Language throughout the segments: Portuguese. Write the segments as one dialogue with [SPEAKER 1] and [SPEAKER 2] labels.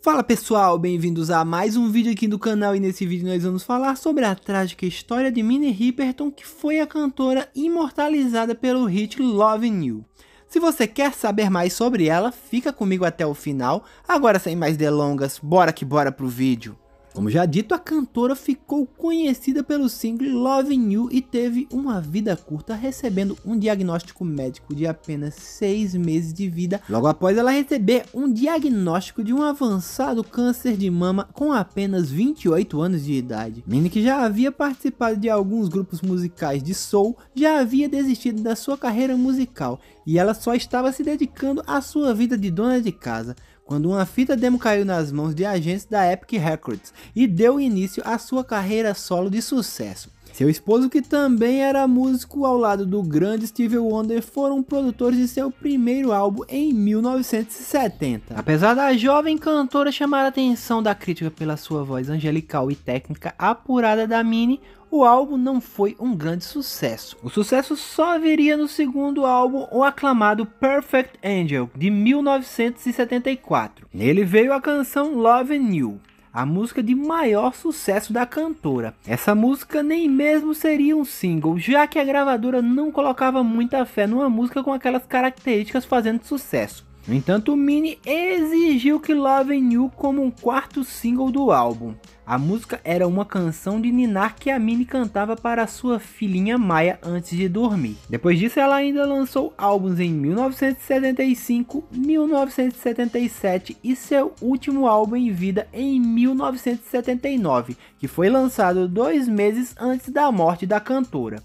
[SPEAKER 1] Fala pessoal, bem-vindos a mais um vídeo aqui do canal e nesse vídeo nós vamos falar sobre a trágica história de Minnie Riperton que foi a cantora imortalizada pelo hit "Love New". Se você quer saber mais sobre ela, fica comigo até o final. Agora sem mais delongas, bora que bora pro vídeo. Como já dito, a cantora ficou conhecida pelo single Love You e teve uma vida curta, recebendo um diagnóstico médico de apenas 6 meses de vida, logo após ela receber um diagnóstico de um avançado câncer de mama com apenas 28 anos de idade. Minnie que já havia participado de alguns grupos musicais de soul, já havia desistido da sua carreira musical e ela só estava se dedicando à sua vida de dona de casa, quando uma fita demo caiu nas mãos de agentes da Epic Records e deu início à sua carreira solo de sucesso. Seu esposo, que também era músico ao lado do grande Steve Wonder, foram produtores de seu primeiro álbum em 1970. Apesar da jovem cantora chamar a atenção da crítica pela sua voz angelical e técnica apurada da Minnie, o álbum não foi um grande sucesso. O sucesso só viria no segundo álbum, o aclamado Perfect Angel, de 1974. Nele veio a canção Love and You, a música de maior sucesso da cantora. Essa música nem mesmo seria um single, já que a gravadora não colocava muita fé numa música com aquelas características fazendo sucesso. No entanto, Mini exigiu que Love and You como um quarto single do álbum. A música era uma canção de Ninar que a Mini cantava para sua filhinha Maia antes de dormir. Depois disso, ela ainda lançou álbuns em 1975, 1977 e seu último álbum em vida em 1979, que foi lançado dois meses antes da morte da cantora.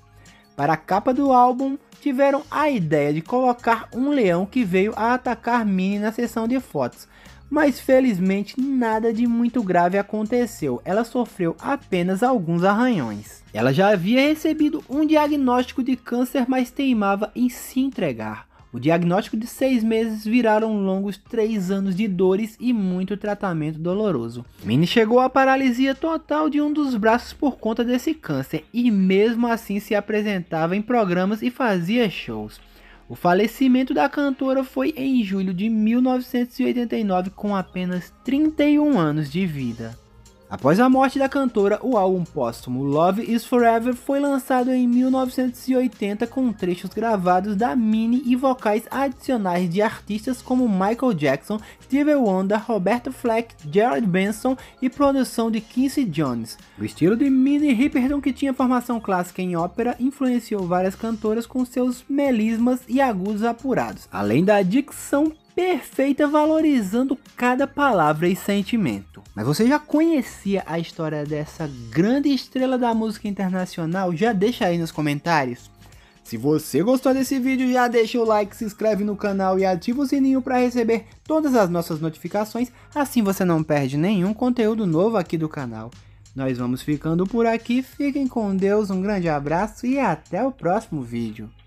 [SPEAKER 1] Para a capa do álbum, tiveram a ideia de colocar um leão que veio a atacar Minnie na sessão de fotos, mas felizmente nada de muito grave aconteceu, ela sofreu apenas alguns arranhões. Ela já havia recebido um diagnóstico de câncer, mas teimava em se entregar. O diagnóstico de seis meses viraram longos três anos de dores e muito tratamento doloroso. Minnie chegou à paralisia total de um dos braços por conta desse câncer e mesmo assim se apresentava em programas e fazia shows. O falecimento da cantora foi em julho de 1989 com apenas 31 anos de vida. Após a morte da cantora, o álbum póstumo Love Is Forever foi lançado em 1980 com trechos gravados da Minnie e vocais adicionais de artistas como Michael Jackson, Stevie Wonder, Roberto Fleck, Gerald Benson e produção de Quincy Jones. O estilo de Minnie Riperton, que tinha formação clássica em ópera, influenciou várias cantoras com seus melismas e agudos apurados, além da dicção perfeita, valorizando cada palavra e sentimento. Mas você já conhecia a história dessa grande estrela da música internacional? Já deixa aí nos comentários. Se você gostou desse vídeo, já deixa o like, se inscreve no canal e ativa o sininho para receber todas as nossas notificações, assim você não perde nenhum conteúdo novo aqui do canal. Nós vamos ficando por aqui, fiquem com Deus, um grande abraço e até o próximo vídeo.